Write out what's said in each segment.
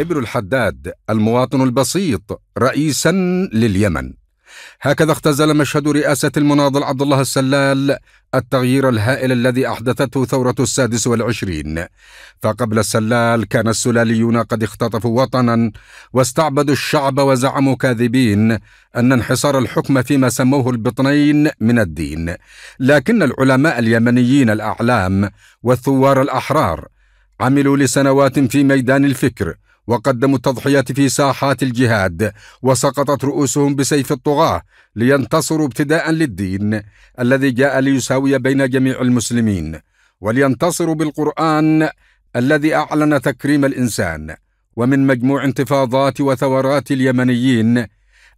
إبر الحداد المواطن البسيط رئيسا لليمن هكذا اختزل مشهد رئاسة المناضل عبد الله السلال التغيير الهائل الذي أحدثته ثورة السادس والعشرين فقبل السلال كان السلاليون قد اختطفوا وطنا واستعبدوا الشعب وزعموا كاذبين أن انحصار الحكم فيما سموه البطنين من الدين لكن العلماء اليمنيين الأعلام والثوار الأحرار عملوا لسنوات في ميدان الفكر وقدموا التضحيات في ساحات الجهاد وسقطت رؤوسهم بسيف الطغاة لينتصروا ابتداء للدين الذي جاء ليساوي بين جميع المسلمين ولينتصروا بالقرآن الذي أعلن تكريم الإنسان ومن مجموع انتفاضات وثورات اليمنيين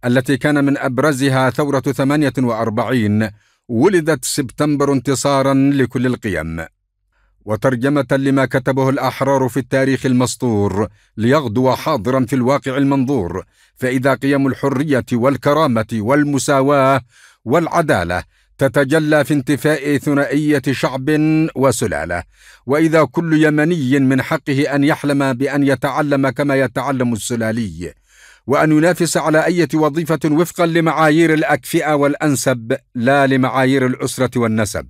التي كان من أبرزها ثورة 48 ولدت سبتمبر انتصارا لكل القيم وترجمة لما كتبه الأحرار في التاريخ المسطور ليغدو حاضرا في الواقع المنظور فإذا قيم الحرية والكرامة والمساواة والعدالة تتجلى في انتفاء ثنائية شعب وسلالة وإذا كل يمني من حقه أن يحلم بأن يتعلم كما يتعلم السلالي وأن ينافس على أي وظيفة وفقا لمعايير الأكفئة والأنسب لا لمعايير الأسرة والنسب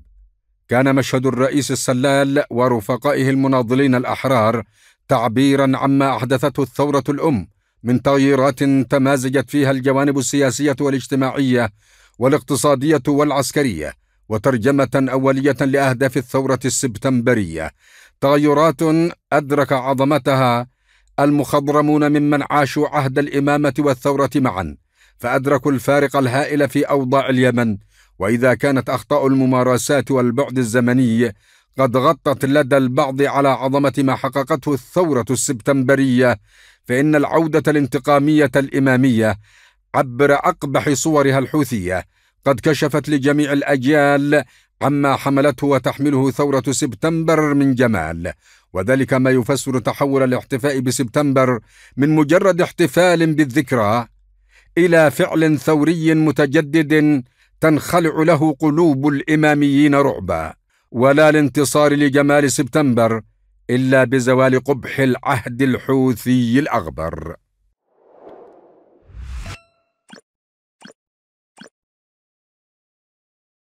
كان مشهد الرئيس السلال ورفقائه المناضلين الأحرار تعبيرا عما أحدثته الثورة الأم من تغييرات تمازجت فيها الجوانب السياسية والاجتماعية والاقتصادية والعسكرية وترجمة أولية لأهداف الثورة السبتمبرية تغيرات أدرك عظمتها المخضرمون ممن عاشوا عهد الإمامة والثورة معا فأدركوا الفارق الهائل في أوضاع اليمن واذا كانت اخطاء الممارسات والبعد الزمني قد غطت لدى البعض على عظمه ما حققته الثوره السبتمبريه فان العوده الانتقاميه الاماميه عبر اقبح صورها الحوثيه قد كشفت لجميع الاجيال عما حملته وتحمله ثوره سبتمبر من جمال وذلك ما يفسر تحول الاحتفاء بسبتمبر من مجرد احتفال بالذكرى الى فعل ثوري متجدد تنخلع له قلوب الاماميين رعبا ولا الانتصار لجمال سبتمبر الا بزوال قبح العهد الحوثي الاغبر